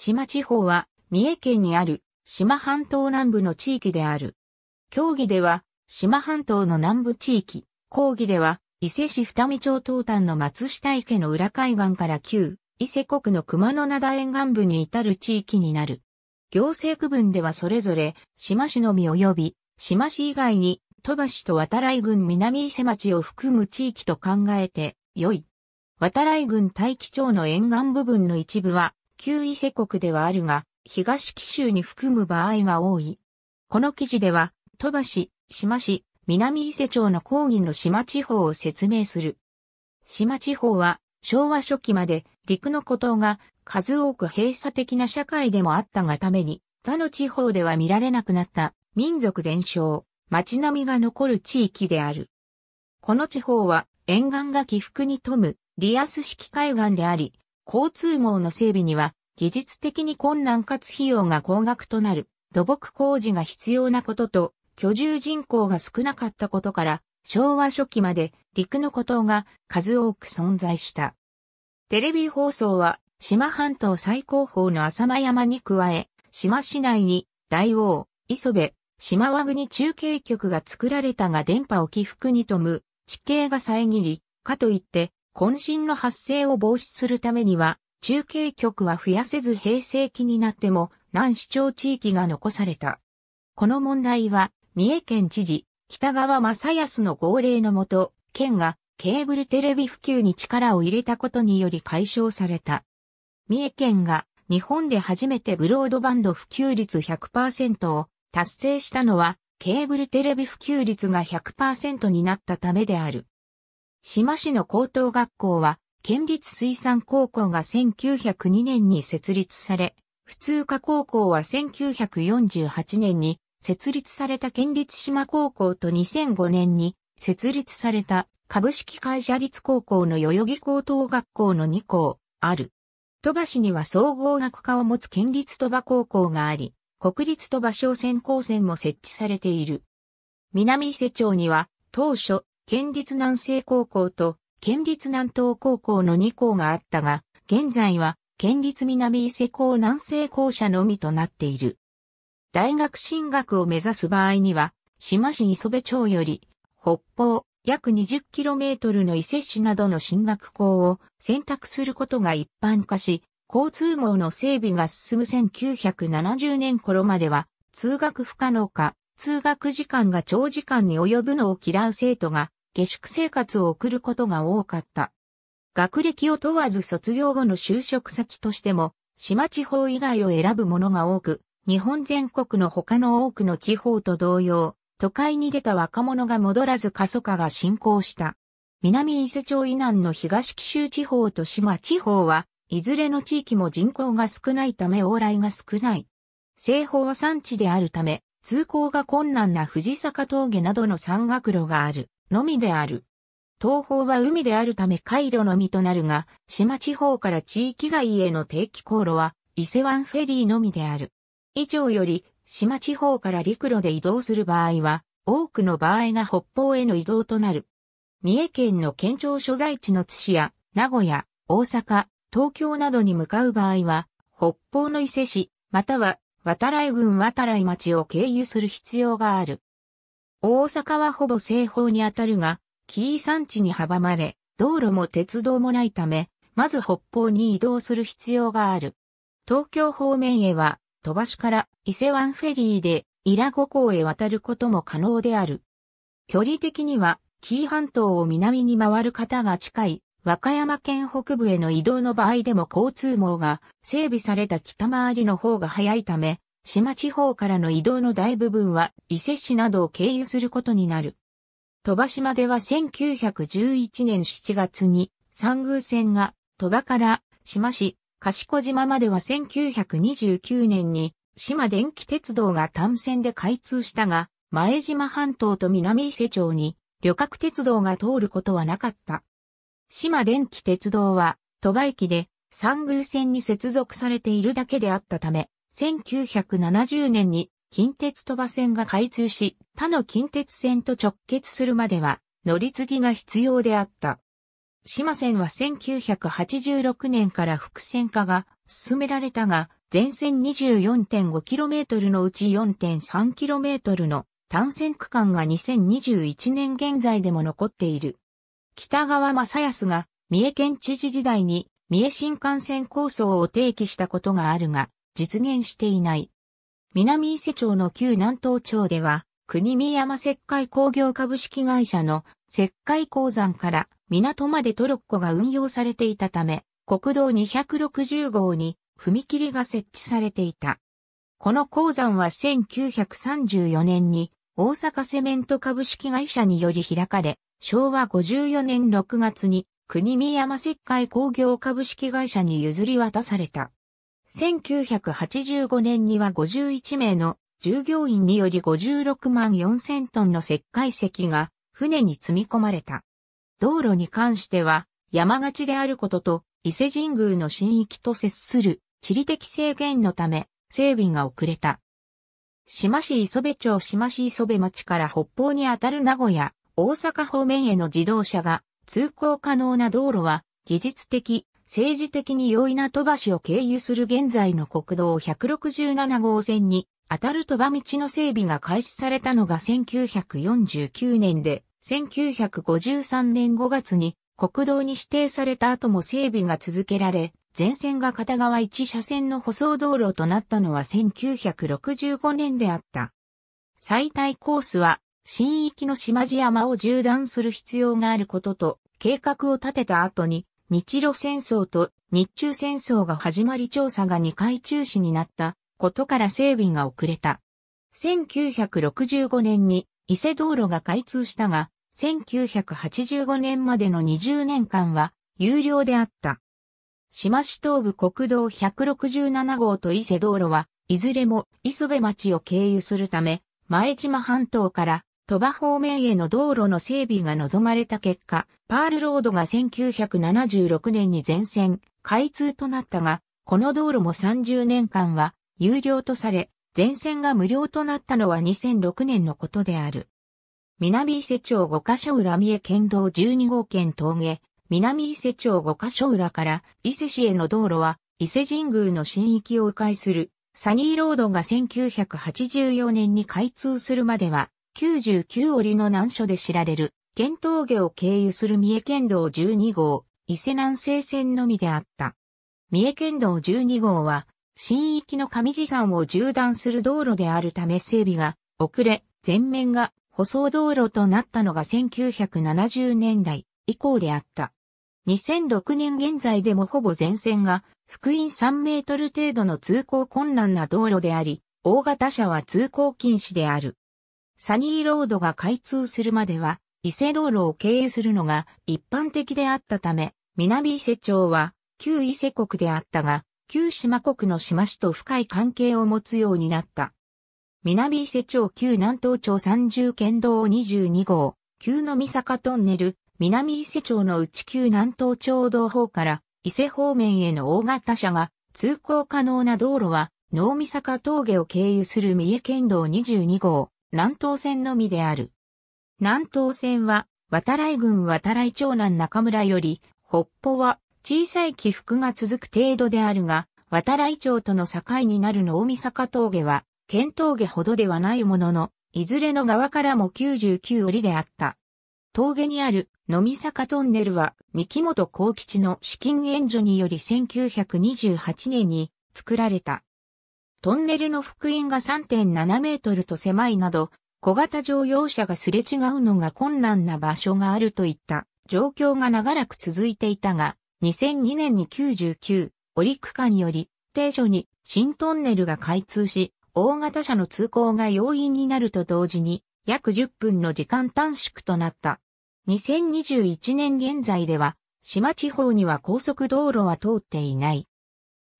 島地方は、三重県にある、島半島南部の地域である。協議では、島半島の南部地域、講義では、伊勢市二見町東端の松下池の裏海岸から旧、伊勢国の熊野灘沿岸部に至る地域になる。行政区分ではそれぞれ、島市のみ及び、島市以外に、鳥羽市と渡来郡南伊勢町を含む地域と考えて、良い。渡来郡大樹町の沿岸部分の一部は、旧伊勢国ではあるが、東紀州に含む場合が多い。この記事では、鳥羽市、島市、南伊勢町の抗議の島地方を説明する。島地方は、昭和初期まで陸の孤島が数多く閉鎖的な社会でもあったがために、他の地方では見られなくなった民族伝承、街並みが残る地域である。この地方は沿岸が起伏に富むリアス式海岸であり、交通網の整備には、技術的に困難かつ費用が高額となる土木工事が必要なことと、居住人口が少なかったことから、昭和初期まで陸の孤島が数多く存在した。テレビ放送は、島半島最高峰の浅間山に加え、島市内に大王、磯部、島和国中継局が作られたが電波を起伏に富む、地形が遮り、かといって渾身の発生を防止するためには、中継局は増やせず平成期になっても、南市町地域が残された。この問題は、三重県知事、北川正康の号令のもと、県がケーブルテレビ普及に力を入れたことにより解消された。三重県が日本で初めてブロードバンド普及率100%を達成したのは、ケーブルテレビ普及率が100%になったためである。志摩市の高等学校は、県立水産高校が1902年に設立され、普通科高校は1948年に設立された県立島高校と2005年に設立された株式会社立高校の代々木高等学校の2校ある。鳥羽市には総合学科を持つ県立鳥羽高校があり、国立鳥羽商船高専も設置されている。南伊勢町には当初県立南西高校と県立南東高校の2校があったが、現在は県立南伊勢校南西校舎のみとなっている。大学進学を目指す場合には、島市磯部町より北方約 20km の伊勢市などの進学校を選択することが一般化し、交通網の整備が進む1970年頃までは、通学不可能か、通学時間が長時間に及ぶのを嫌う生徒が下宿生活を送ることが多かった。学歴を問わず卒業後の就職先としても、島地方以外を選ぶものが多く、日本全国の他の多くの地方と同様、都会に出た若者が戻らず過疎化が進行した。南伊勢町以南の東紀州地方と島地方は、いずれの地域も人口が少ないため往来が少ない。西方は産地であるため、通行が困難な藤坂峠などの山岳路がある。のみである。東方は海であるため回路のみとなるが、島地方から地域外への定期航路は伊勢湾フェリーのみである。以上より、島地方から陸路で移動する場合は、多くの場合が北方への移動となる。三重県の県庁所在地の津市や、名古屋、大阪、東京などに向かう場合は、北方の伊勢市、または、渡来郡渡来町を経由する必要がある。大阪はほぼ西方にあたるが、紀伊山地に阻まれ、道路も鉄道もないため、まず北方に移動する必要がある。東京方面へは、飛ばしから伊勢湾フェリーで伊良湖港へ渡ることも可能である。距離的には、紀伊半島を南に回る方が近い、和歌山県北部への移動の場合でも交通網が整備された北回りの方が早いため、島地方からの移動の大部分は伊勢市などを経由することになる。鳥羽島では1911年7月に三宮線が鳥羽から島市、賢島までは1929年に島電気鉄道が単線で開通したが、前島半島と南伊勢町に旅客鉄道が通ることはなかった。島電気鉄道は鳥羽駅で三宮線に接続されているだけであったため、1970年に近鉄鳥羽線が開通し、他の近鉄線と直結するまでは乗り継ぎが必要であった。島線は1986年から複線化が進められたが、全線 24.5km のうち 4.3km の単線区間が2021年現在でも残っている。北川正康が三重県知事時代に三重新幹線構想を提起したことがあるが、実現していない。南伊勢町の旧南東町では、国見山石灰工業株式会社の石灰鉱山から港までトロッコが運用されていたため、国道260号に踏切が設置されていた。この鉱山は1934年に大阪セメント株式会社により開かれ、昭和54年6月に国見山石灰工業株式会社に譲り渡された。1985年には51名の従業員により56万4000トンの石灰石が船に積み込まれた。道路に関しては山勝ちであることと伊勢神宮の神域と接する地理的制限のため整備が遅れた。島市磯部町島市磯部町から北方にあたる名古屋、大阪方面への自動車が通行可能な道路は技術的、政治的に容易な鳥羽市を経由する現在の国道167号線に、当たる鳥羽道の整備が開始されたのが1949年で、1953年5月に国道に指定された後も整備が続けられ、全線が片側1車線の舗装道路となったのは1965年であった。最大コースは、新域の島地山を縦断する必要があることと、計画を立てた後に、日露戦争と日中戦争が始まり調査が2回中止になったことから整備が遅れた。1965年に伊勢道路が開通したが、1985年までの20年間は有料であった。島市東部国道167号と伊勢道路は、いずれも磯部町を経由するため、前島半島から鳥羽方面への道路の整備が望まれた結果、パールロードが1976年に全線開通となったが、この道路も30年間は有料とされ、全線が無料となったのは2006年のことである。南伊勢町5箇所裏三重県道12号県峠、南伊勢町5箇所裏から伊勢市への道路は伊勢神宮の新域を迂回するサニーロードが1984年に開通するまでは99折の難所で知られる、県峠を経由する三重県道12号、伊勢南西線のみであった。三重県道12号は、新域の上地山を縦断する道路であるため整備が遅れ、全面が舗装道路となったのが1970年代以降であった。2006年現在でもほぼ全線が福音3メートル程度の通行困難な道路であり、大型車は通行禁止である。サニーロードが開通するまでは、伊勢道路を経由するのが一般的であったため、南伊勢町は旧伊勢国であったが、旧島国の島市と深い関係を持つようになった。南伊勢町旧南東町三0県道22号、旧の三坂トンネル、南伊勢町の内旧南東町道方から伊勢方面への大型車が通行可能な道路は、能美坂峠を経由する三重県道22号、南東線のみである。南東線は、渡来郡渡来長南中村より、北方は小さい起伏が続く程度であるが、渡来町との境になるの大見坂峠は、県峠ほどではないものの、いずれの側からも99折であった。峠にある野見坂トンネルは、三木本幸吉の資金援助により1928年に作られた。トンネルの幅員が3.7メートルと狭いなど、小型乗用車がすれ違うのが困難な場所があるといった状況が長らく続いていたが、2002年に99、折区間により、定所に新トンネルが開通し、大型車の通行が容易になると同時に、約10分の時間短縮となった。2021年現在では、島地方には高速道路は通っていない。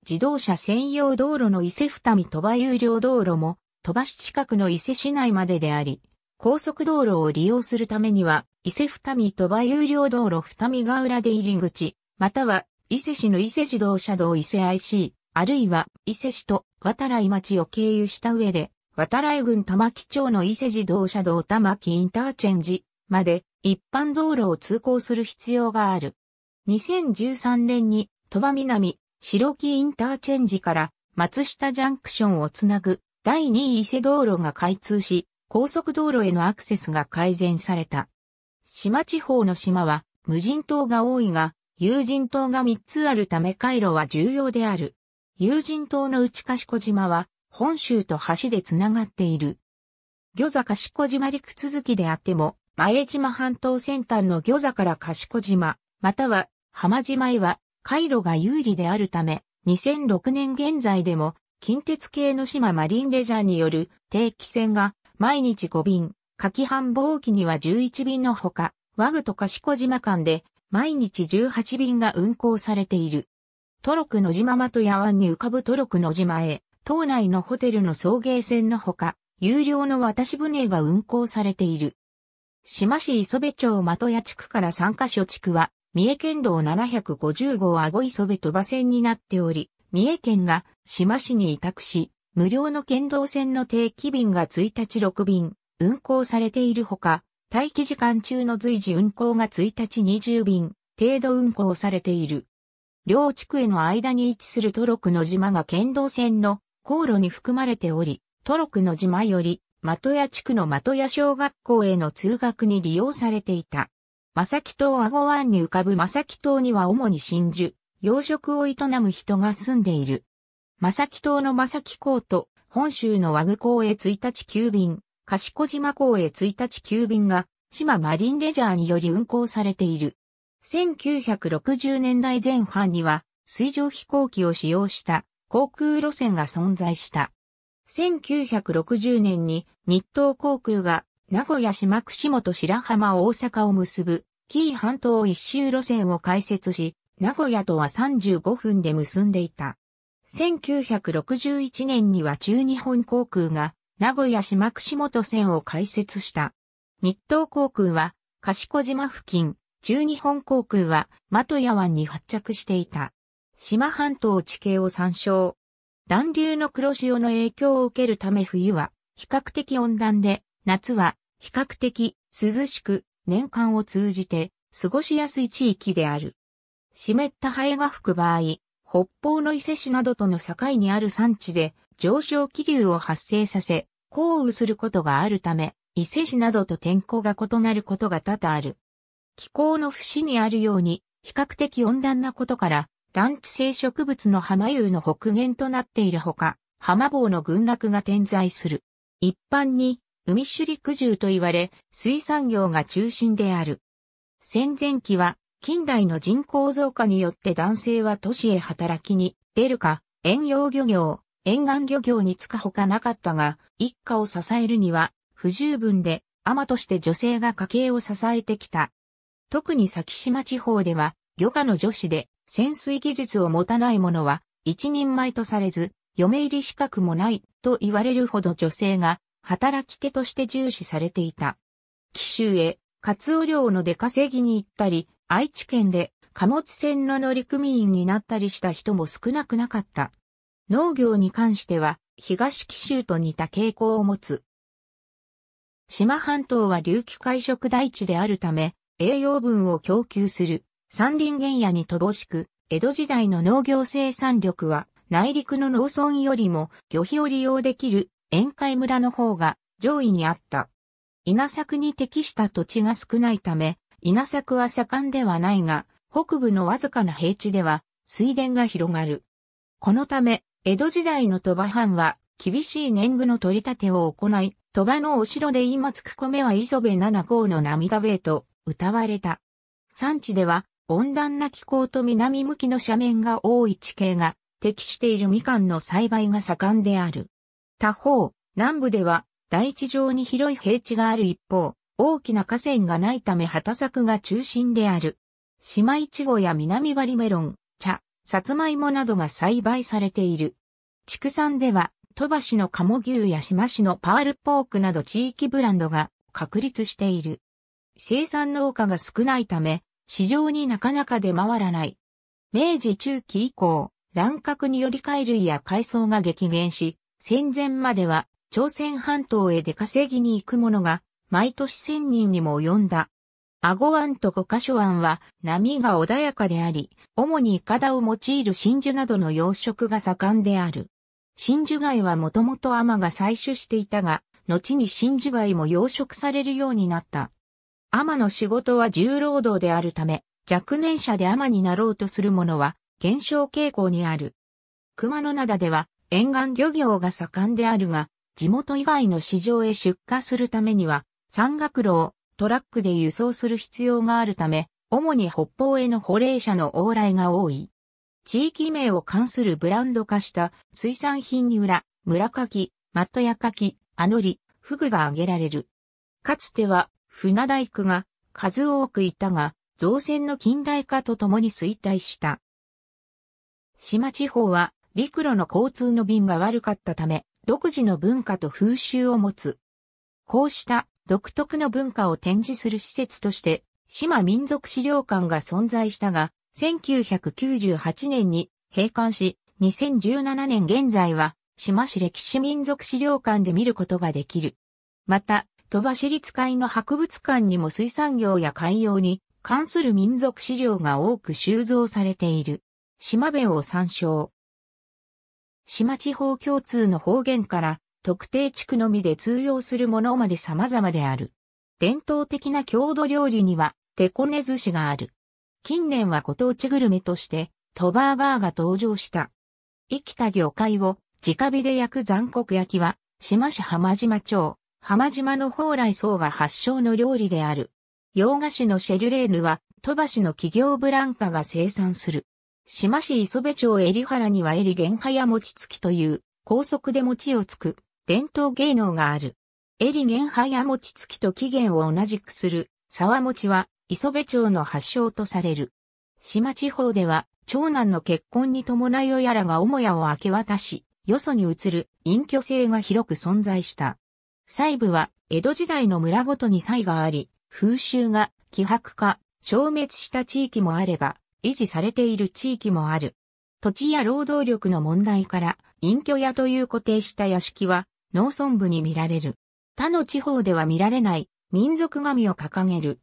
自動車専用道路の伊勢二見鳥羽有料道路も、鳥羽市近くの伊勢市内までであり、高速道路を利用するためには、伊勢二見鳥羽有料道路二見ヶ浦で入り口、または伊勢市の伊勢自動車道伊勢 IC、あるいは伊勢市と渡来町を経由した上で、渡来郡玉城町の伊勢自動車道玉城インターチェンジまで一般道路を通行する必要がある。2013年に鳥羽南白木インターチェンジから松下ジャンクションをつなぐ第2伊勢道路が開通し、高速道路へのアクセスが改善された。島地方の島は無人島が多いが、有人島が3つあるため回路は重要である。有人島の内賢島は本州と橋でつながっている。魚座賢島陸続きであっても、前島半島先端の魚座から賢島、または浜島へは回路が有利であるため、2006年現在でも、近鉄系の島マリンレジャーによる定期船が毎日5便、夏季繁忙期には11便のほか、ワグと賢島間で毎日18便が運航されている。トロクの島と野湾に浮かぶトロクの島へ、島内のホテルの送迎船のほか、有料の渡し船が運航されている。島市磯部町的屋地区から3カ所地区は、三重県道750号あご磯部鳥羽線になっており、三重県が島市に委託し、無料の県道線の定期便が1日6便、運行されているほか、待機時間中の随時運行が1日20便、程度運行されている。両地区への間に位置するトロクの島が県道線の航路に含まれており、トロクの島より、的屋地区の的屋小学校への通学に利用されていた。正木島アゴ湾に浮かぶ正木島には主に真珠、養殖を営む人が住んでいる。正木島の正木港と、本州の和具港へ1日急便、賢島港へ1日急便が、島マリンレジャーにより運航されている。1960年代前半には、水上飛行機を使用した航空路線が存在した。1960年に日東航空が名古屋島串本白浜大阪を結ぶ紀伊半島一周路線を開設し、名古屋とは35分で結んでいた。1961年には中日本航空が名古屋市島串本線を開設した。日東航空は賢島付近、中日本航空は的屋湾に発着していた。島半島地形を参照。暖流の黒潮の影響を受けるため冬は比較的温暖で、夏は比較的涼しく年間を通じて過ごしやすい地域である。湿ったハエが吹く場合、北方の伊勢市などとの境にある産地で上昇気流を発生させ、降雨することがあるため、伊勢市などと天候が異なることが多々ある。気候の節にあるように、比較的温暖なことから、団地性植物の浜湯の北限となっているほか、浜坊の群落が点在する。一般に、海種陸獣と言われ、水産業が中心である。戦前期は、近代の人口増加によって男性は都市へ働きに出るか、遠洋漁業、沿岸漁業に就くほかなかったが、一家を支えるには不十分で、a として女性が家計を支えてきた。特に先島地方では、漁家の女子で潜水技術を持たない者は一人前とされず、嫁入り資格もないと言われるほど女性が働き手として重視されていた。紀州へ、カツオ漁の出稼ぎに行ったり、愛知県で貨物船の乗組員になったりした人も少なくなかった。農業に関しては、東紀州と似た傾向を持つ。島半島は流気海食大地であるため、栄養分を供給する山林原野に乏しく、江戸時代の農業生産力は内陸の農村よりも漁費を利用できる宴会村の方が上位にあった。稲作に適した土地が少ないため、稲作は盛んではないが、北部のわずかな平地では水田が広がる。このため、江戸時代の鳥羽藩は厳しい年貢の取り立てを行い、鳥羽のお城で今つく米は磯辺七号の涙べと歌われた。産地では温暖な気候と南向きの斜面が多い地形が適しているみかんの栽培が盛んである。他方、南部では大地上に広い平地がある一方、大きな河川がないため畑作が中心である。島いちごや南割メロン、茶、さつまいもなどが栽培されている。畜産では、鳥羽市の鴨牛や島市のパールポークなど地域ブランドが確立している。生産農家が少ないため、市場になかなか出回らない。明治中期以降、乱獲により貝類や海藻が激減し、戦前までは朝鮮半島へ出稼ぎに行く者が毎年千人にも及んだ。アゴ湾と五箇所湾は波が穏やかであり、主にイカダを用いる真珠などの養殖が盛んである。真珠貝はもともと天が採取していたが、後に真珠貝も養殖されるようになった。天の仕事は重労働であるため、若年者で天になろうとする者は減少傾向にある。熊野灘では沿岸漁業が盛んであるが、地元以外の市場へ出荷するためには、山岳路をトラックで輸送する必要があるため、主に北方への保冷者の往来が多い。地域名を関するブランド化した水産品に裏、村柿、マットヤ柿、アノリ、フグが挙げられる。かつては船大工が数多くいたが、造船の近代化とともに衰退した。島地方は陸路の交通の便が悪かったため、独自の文化と風習を持つ。こうした独特の文化を展示する施設として、島民族資料館が存在したが、1998年に閉館し、2017年現在は、島市歴史民族資料館で見ることができる。また、鳥羽市立会の博物館にも水産業や海洋に関する民族資料が多く収蔵されている。島弁を参照。島地方共通の方言から特定地区のみで通用するものまで様々である。伝統的な郷土料理には手こね寿司がある。近年はご当地グルメとしてトバーガーが登場した。生きた魚介を直火で焼く残酷焼きは島市浜島町、浜島の蓬莱層が発祥の料理である。洋菓子のシェルレーヌは、鳥羽市の企業ブランカが生産する。志摩市磯部町襟原には襟玄派や餅つきという高速で餅をつく伝統芸能がある。襟玄派や餅つきと起源を同じくする沢餅は磯部町の発祥とされる。志摩地方では長男の結婚に伴い親らが母屋を明け渡し、よそに移る隠居性が広く存在した。細部は江戸時代の村ごとに差異があり、風習が希薄化、消滅した地域もあれば、維持されている地域もある。土地や労働力の問題から、隠居屋という固定した屋敷は、農村部に見られる。他の地方では見られない民族神を掲げる。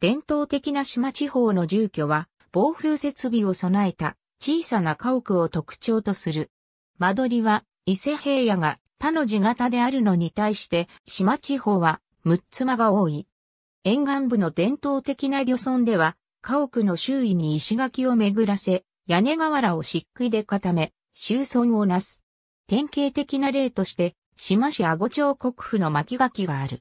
伝統的な島地方の住居は、防風設備を備えた小さな家屋を特徴とする。間取りは、伊勢平野が他の地型であるのに対して、島地方は、六つ間が多い。沿岸部の伝統的な漁村では、家屋の周囲に石垣を巡らせ、屋根瓦を漆喰で固め、周村をなす。典型的な例として、島市阿護町国府の巻垣がある。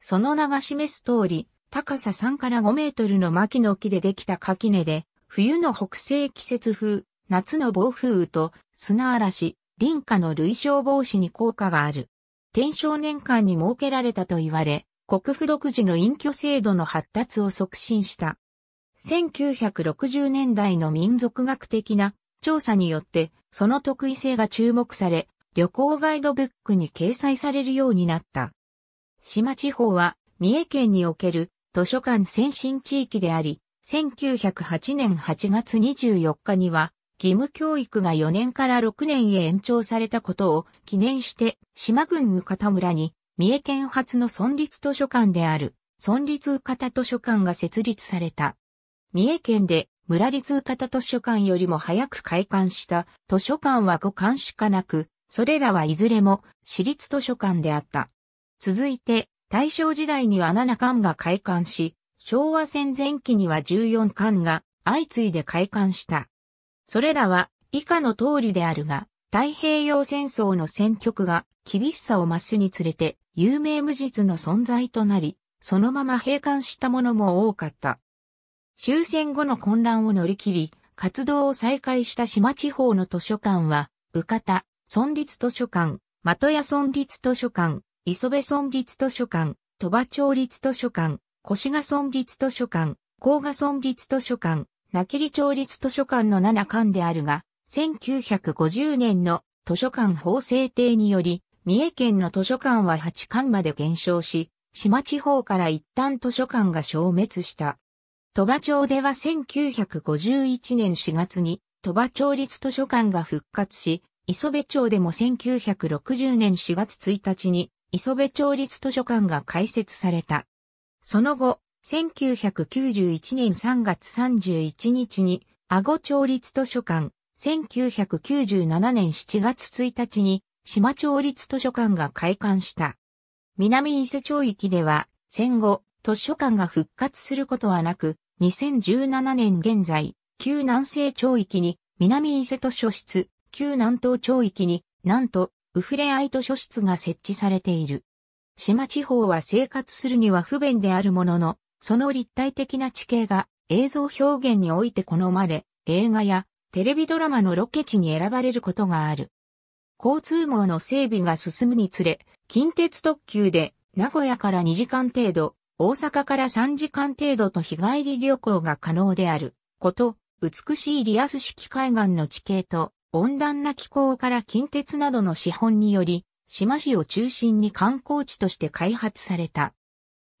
その名が示す通り、高さ3から5メートルの巻の木でできた垣根で、冬の北西季節風、夏の暴風雨と砂嵐、林下の類症防止に効果がある。天正年間に設けられたと言われ、国府独自の隠居制度の発達を促進した。1960年代の民族学的な調査によってその特異性が注目され、旅行ガイドブックに掲載されるようになった。島地方は三重県における図書館先進地域であり、1908年8月24日には義務教育が4年から6年へ延長されたことを記念して島郡宇方村に三重県初の村立図書館である村立宇方図書館が設立された。三重県で村立型図書館よりも早く開館した図書館は5館しかなく、それらはいずれも私立図書館であった。続いて、大正時代には7館が開館し、昭和戦前期には14館が相次いで開館した。それらは以下の通りであるが、太平洋戦争の戦局が厳しさを増すにつれて有名無実の存在となり、そのまま閉館したものも多かった。終戦後の混乱を乗り切り、活動を再開した島地方の図書館は、宇方、村立図書館、的屋村立図書館、磯部村立図書館、鳥羽町立図書館、越賀村立図書館、甲賀村立図書館、名切町立図書館の7館であるが、1950年の図書館法制定により、三重県の図書館は8館まで減少し、島地方から一旦図書館が消滅した。鳥羽町では1951年4月に鳥羽町立図書館が復活し、磯部町でも1960年4月1日に磯部町立図書館が開設された。その後、1991年3月31日に、阿護町立図書館、1997年7月1日に、島町立図書館が開館した。南伊勢町域では、戦後、図書館が復活することはなく、2017年現在、旧南西町域に南伊勢図書室、旧南東町域になんとウフレアイ図書室が設置されている。島地方は生活するには不便であるものの、その立体的な地形が映像表現において好まれ、映画やテレビドラマのロケ地に選ばれることがある。交通網の整備が進むにつれ、近鉄特急で名古屋から2時間程度、大阪から3時間程度と日帰り旅行が可能であること、美しいリアス式海岸の地形と温暖な気候から近鉄などの資本により、島市を中心に観光地として開発された。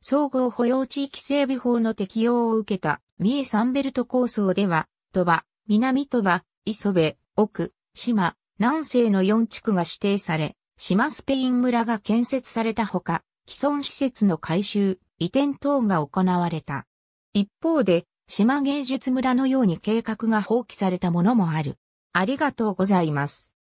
総合保養地域整備法の適用を受けた三重サンベルト構想では、鳥羽、南鳥羽、磯部、奥、島、南西の4地区が指定され、島スペイン村が建設されたほか、既存施設の改修、移転等が行われた。一方で、島芸術村のように計画が放棄されたものもある。ありがとうございます。